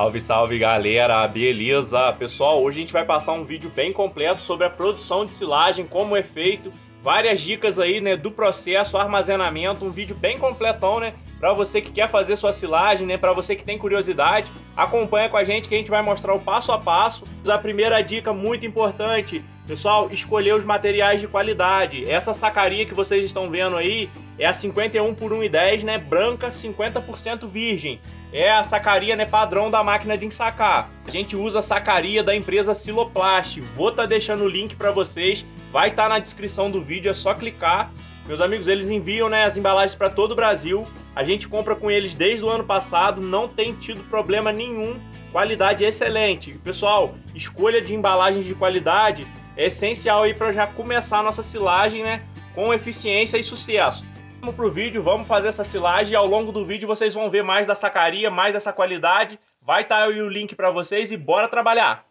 Salve, salve galera, beleza? Pessoal, hoje a gente vai passar um vídeo bem completo sobre a produção de silagem, como é feito, várias dicas aí, né, do processo, armazenamento, um vídeo bem completão, né, para você que quer fazer sua silagem, né, para você que tem curiosidade, acompanha com a gente que a gente vai mostrar o passo a passo. A primeira dica muito importante, Pessoal, escolher os materiais de qualidade. Essa sacaria que vocês estão vendo aí é a 51 por 1,10, né? Branca, 50% virgem. É a sacaria né, padrão da máquina de ensacar. A gente usa a sacaria da empresa Siloplast. Vou estar tá deixando o link para vocês. Vai estar tá na descrição do vídeo, é só clicar. Meus amigos, eles enviam né, as embalagens para todo o Brasil. A gente compra com eles desde o ano passado, não tem tido problema nenhum. Qualidade é excelente. Pessoal, escolha de embalagens de qualidade é essencial aí para já começar a nossa silagem, né? Com eficiência e sucesso. Vamos pro vídeo, vamos fazer essa silagem. e Ao longo do vídeo vocês vão ver mais da sacaria, mais dessa qualidade. Vai estar tá aí o link para vocês e bora trabalhar!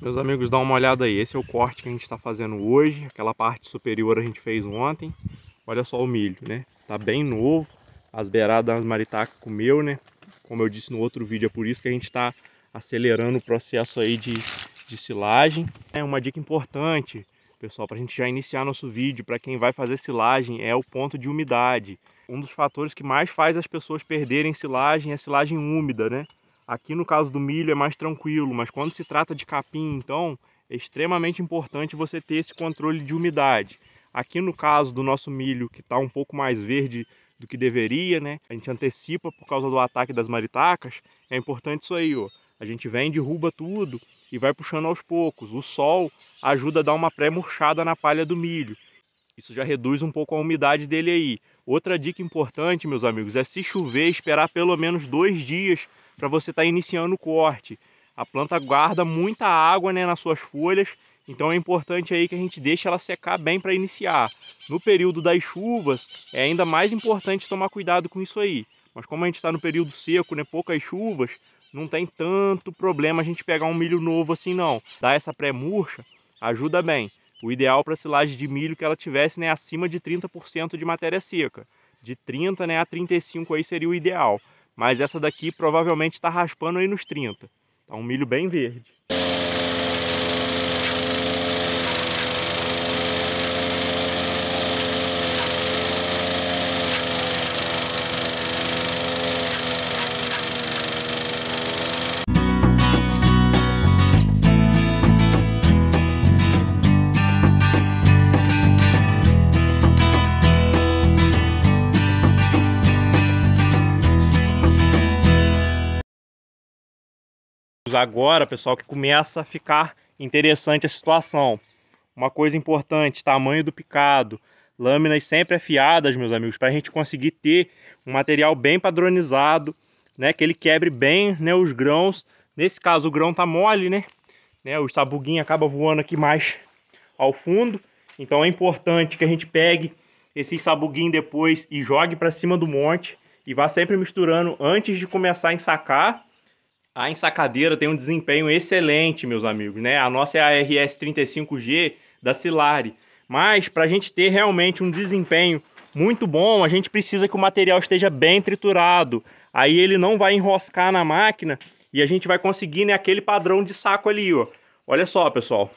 Meus amigos, dá uma olhada aí. Esse é o corte que a gente está fazendo hoje. Aquela parte superior a gente fez ontem. Olha só o milho, né? Tá bem novo. As beiradas as maritacas comeu, né? Como eu disse no outro vídeo, é por isso que a gente está acelerando o processo aí de de silagem. É uma dica importante, pessoal, para a gente já iniciar nosso vídeo, para quem vai fazer silagem, é o ponto de umidade. Um dos fatores que mais faz as pessoas perderem silagem é silagem úmida, né? Aqui no caso do milho é mais tranquilo, mas quando se trata de capim, então, é extremamente importante você ter esse controle de umidade. Aqui no caso do nosso milho, que está um pouco mais verde do que deveria, né? A gente antecipa por causa do ataque das maritacas. É importante isso aí, ó. A gente vem, derruba tudo e vai puxando aos poucos. O sol ajuda a dar uma pré-murchada na palha do milho. Isso já reduz um pouco a umidade dele aí. Outra dica importante, meus amigos, é se chover, esperar pelo menos dois dias para você estar tá iniciando o corte. A planta guarda muita água né, nas suas folhas, então é importante aí que a gente deixe ela secar bem para iniciar. No período das chuvas, é ainda mais importante tomar cuidado com isso aí. Mas como a gente está no período seco, né, poucas chuvas, não tem tanto problema a gente pegar um milho novo assim não. Dar essa pré-murcha ajuda bem. O ideal para silagem de milho é que ela tivesse né, acima de 30% de matéria seca. De 30 né, a 35 aí seria o ideal. Mas essa daqui provavelmente está raspando aí nos 30. É tá um milho bem verde. agora, pessoal, que começa a ficar interessante a situação. Uma coisa importante, tamanho do picado, lâminas sempre afiadas, meus amigos, para a gente conseguir ter um material bem padronizado, né, que ele quebre bem, né, os grãos. Nesse caso o grão tá mole, né? Né, o sabuguinho acaba voando aqui mais ao fundo, então é importante que a gente pegue esse sabuguinho depois e jogue para cima do monte e vá sempre misturando antes de começar a ensacar a ensacadeira tem um desempenho excelente, meus amigos, né? A nossa é a RS35G da Silari. Mas para a gente ter realmente um desempenho muito bom, a gente precisa que o material esteja bem triturado. Aí ele não vai enroscar na máquina e a gente vai conseguir né, aquele padrão de saco ali, ó. Olha só, pessoal.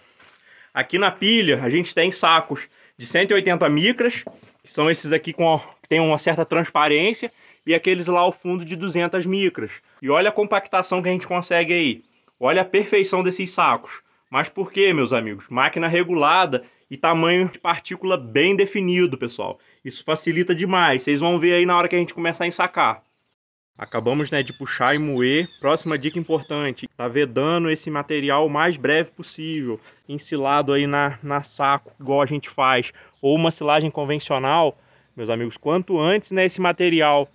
Aqui na pilha a gente tem sacos de 180 micras, que são esses aqui com, que tem uma certa transparência, e aqueles lá ao fundo de 200 micras. E olha a compactação que a gente consegue aí. Olha a perfeição desses sacos. Mas por que, meus amigos? Máquina regulada e tamanho de partícula bem definido, pessoal. Isso facilita demais. Vocês vão ver aí na hora que a gente começar a ensacar. Acabamos né, de puxar e moer. Próxima dica importante: tá vedando esse material o mais breve possível, ensilado aí na, na saco, igual a gente faz, ou uma silagem convencional. Meus amigos, quanto antes né, esse material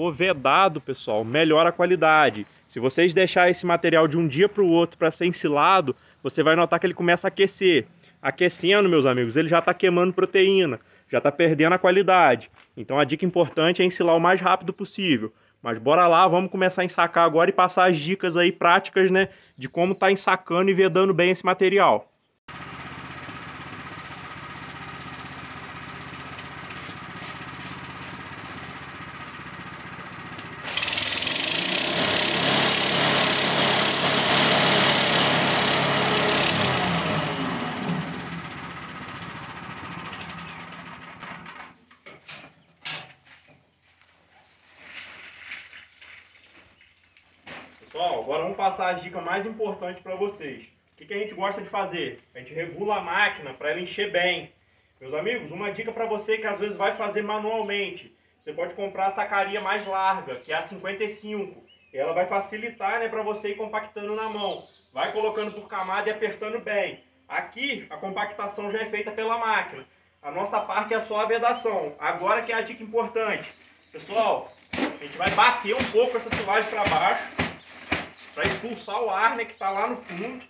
for vedado, pessoal, melhora a qualidade. Se vocês deixar esse material de um dia para o outro para ser ensilado, você vai notar que ele começa a aquecer. Aquecendo, meus amigos, ele já está queimando proteína, já está perdendo a qualidade. Então a dica importante é ensilar o mais rápido possível. Mas bora lá, vamos começar a ensacar agora e passar as dicas aí práticas, né, de como tá ensacando e vedando bem esse material. passar as dicas mais importantes para vocês. O que, que a gente gosta de fazer? A gente regula a máquina para ela encher bem. Meus amigos, uma dica para você que às vezes vai fazer manualmente. Você pode comprar a sacaria mais larga, que é a 55. Ela vai facilitar né, para você ir compactando na mão. Vai colocando por camada e apertando bem. Aqui, a compactação já é feita pela máquina. A nossa parte é só a vedação. Agora que é a dica importante. Pessoal, a gente vai bater um pouco essa silagem para baixo para expulsar o ar, né, que está lá no fundo.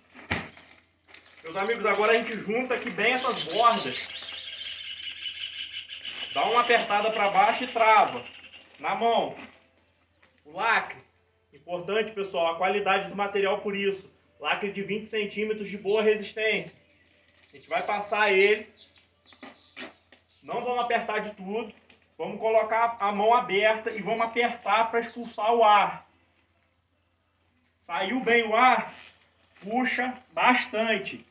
Meus amigos, agora a gente junta aqui bem essas bordas. Dá uma apertada para baixo e trava. Na mão. O lacre. Importante, pessoal, a qualidade do material por isso. Lacre de 20 centímetros de boa resistência. A gente vai passar ele. Não vamos apertar de tudo. Vamos colocar a mão aberta e vamos apertar para expulsar o ar. Saiu bem o ar, puxa bastante.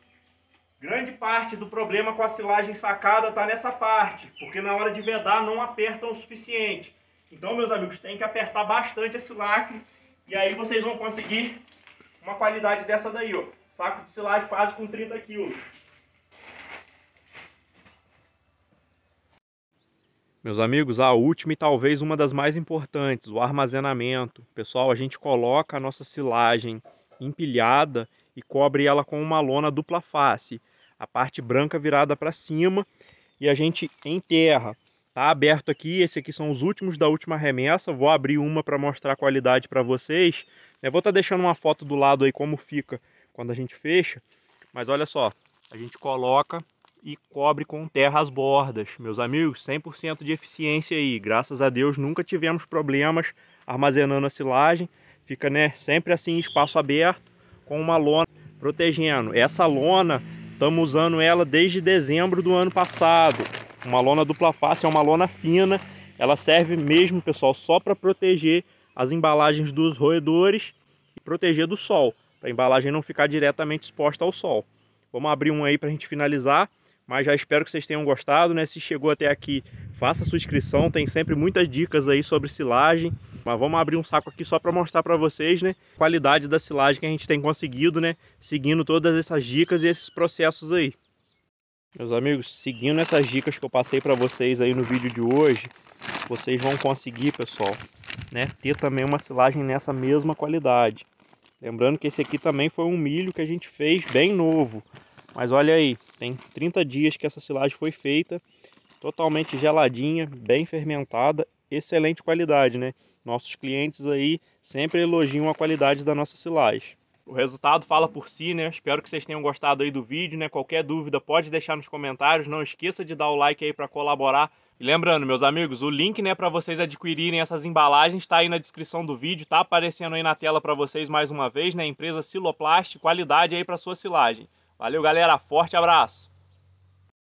Grande parte do problema com a silagem sacada está nessa parte, porque na hora de vedar não apertam o suficiente. Então, meus amigos, tem que apertar bastante esse lacre e aí vocês vão conseguir uma qualidade dessa daí, ó. Saco de silagem quase com 30 quilos. Meus amigos, a última e talvez uma das mais importantes, o armazenamento. Pessoal, a gente coloca a nossa silagem empilhada e cobre ela com uma lona dupla face, a parte branca virada para cima e a gente enterra. Tá aberto aqui, esse aqui são os últimos da última remessa, vou abrir uma para mostrar a qualidade para vocês. Eu é, vou estar tá deixando uma foto do lado aí como fica quando a gente fecha, mas olha só, a gente coloca e cobre com terra as bordas. Meus amigos, 100% de eficiência aí. Graças a Deus nunca tivemos problemas armazenando a silagem. Fica né, sempre assim, espaço aberto, com uma lona protegendo. Essa lona, estamos usando ela desde dezembro do ano passado. Uma lona dupla face, é uma lona fina. Ela serve mesmo, pessoal, só para proteger as embalagens dos roedores e proteger do sol. Para a embalagem não ficar diretamente exposta ao sol. Vamos abrir um aí para a gente finalizar. Mas já espero que vocês tenham gostado, né? Se chegou até aqui, faça a sua inscrição, tem sempre muitas dicas aí sobre silagem. Mas vamos abrir um saco aqui só para mostrar para vocês, né? A qualidade da silagem que a gente tem conseguido, né? Seguindo todas essas dicas e esses processos aí. Meus amigos, seguindo essas dicas que eu passei para vocês aí no vídeo de hoje, vocês vão conseguir, pessoal, né, ter também uma silagem nessa mesma qualidade. Lembrando que esse aqui também foi um milho que a gente fez bem novo. Mas olha aí, tem 30 dias que essa silagem foi feita, totalmente geladinha, bem fermentada, excelente qualidade, né? Nossos clientes aí sempre elogiam a qualidade da nossa silagem. O resultado fala por si, né? Espero que vocês tenham gostado aí do vídeo, né? Qualquer dúvida pode deixar nos comentários, não esqueça de dar o like aí para colaborar. E lembrando, meus amigos, o link, né, para vocês adquirirem essas embalagens está aí na descrição do vídeo, tá aparecendo aí na tela para vocês mais uma vez, né? Empresa Siloplast, qualidade aí para sua silagem. Valeu, galera. Forte abraço.